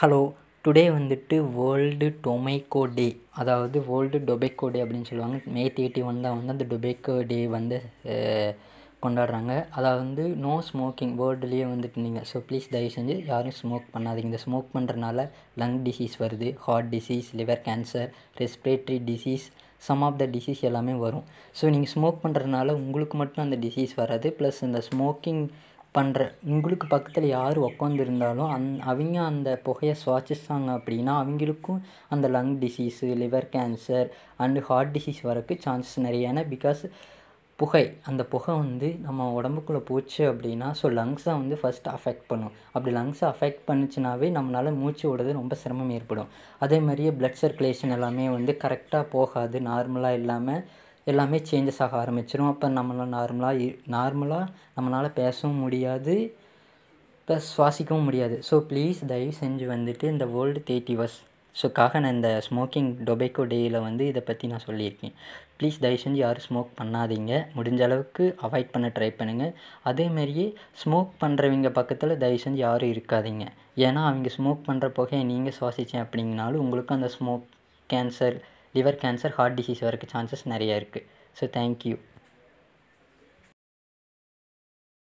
hello today வந்துட்டு world tobacco day அதாவது world tobacco டே அப்படின்னு சொல்லுவாங்க மே தேர்ட்டி ஒன் தான் வந்து அந்த டொபேக்கோ டே வந்து கொண்டாடுறாங்க அதாவது வந்து நோ ஸ்மோக்கிங் வேர்ல்டுலேயே வந்துட்டு நீங்கள் ஸோ ப்ளீஸ் தயவு செஞ்சு யாரும் ஸ்மோக் பண்ணாதீங்க இந்த ஸ்மோக் பண்ணுறனால லங் டிசீஸ் வருது heart disease liver cancer respiratory disease some of the disease எல்லாமே வரும் ஸோ நீங்கள் ஸ்மோக் பண்ணுறதுனால உங்களுக்கு மட்டும் அந்த டிசீஸ் வராது ப்ளஸ் இந்த ஸ்மோக்கிங் பண்ணுற உங்களுக்கு பக்கத்தில் யார் உக்காந்துருந்தாலும் அந் அவங்க அந்த புகையை சுவாசிச்சாங்க அப்படின்னா அவங்களுக்கும் அந்த lung disease liver cancer and heart disease வரக்கு சான்சஸ் நிறைய ஏன்னா பிகாஸ் புகை அந்த புகை வந்து நம்ம உடம்புக்குள்ளே போச்சு அப்படின்னா ஸோ லங்ஸை வந்து ஃபஸ்ட் அஃபெக்ட் பண்ணும் அப்படி லங்ஸை அஃபெக்ட் பண்ணுச்சுனாவே நம்மளால் மூச்சு விடுறது ரொம்ப சிரமம் ஏற்படும் அதே மாதிரியே ப்ளட் சர்க்குலேஷன் எல்லாமே வந்து கரெக்டாக போகாது நார்மலாக இல்லாமல் எல்லாமே சேஞ்சஸ் ஆக ஆரம்பிச்சிடும் அப்போ நம்மளால் நார்மலாக நார்மலாக நம்மளால் பேசவும் முடியாது ப்ளஸ் சுவாசிக்கவும் முடியாது ஸோ ப்ளீஸ் தயவு செஞ்சு வந்துட்டு இந்த வேர்ல்டு தேர்ட்டி வர்ஸ் ஸோக்காக நான் இந்த ஸ்மோக்கிங் டொபேக்கோ டேயில் வந்து இதை பற்றி நான் சொல்லியிருக்கேன் ப்ளீஸ் தயவு செஞ்சு யாரும் ஸ்மோக் பண்ணாதீங்க முடிஞ்ச அளவுக்கு அவாய்ட் பண்ண ட்ரை பண்ணுங்கள் அதேமாரியே ஸ்மோக் பண்ணுறவங்க பக்கத்தில் தயவு செஞ்சு யாரும் இருக்காதீங்க ஏன்னா அவங்க ஸ்மோக் பண்ணுற புகையை நீங்கள் சுவாசித்தேன் அப்படிங்கனாலும் உங்களுக்கும் அந்த smoke cancer liver cancer heart disease வரக்கு சான்சஸ் நிறையா இருக்குது ஸோ தேங்க்யூ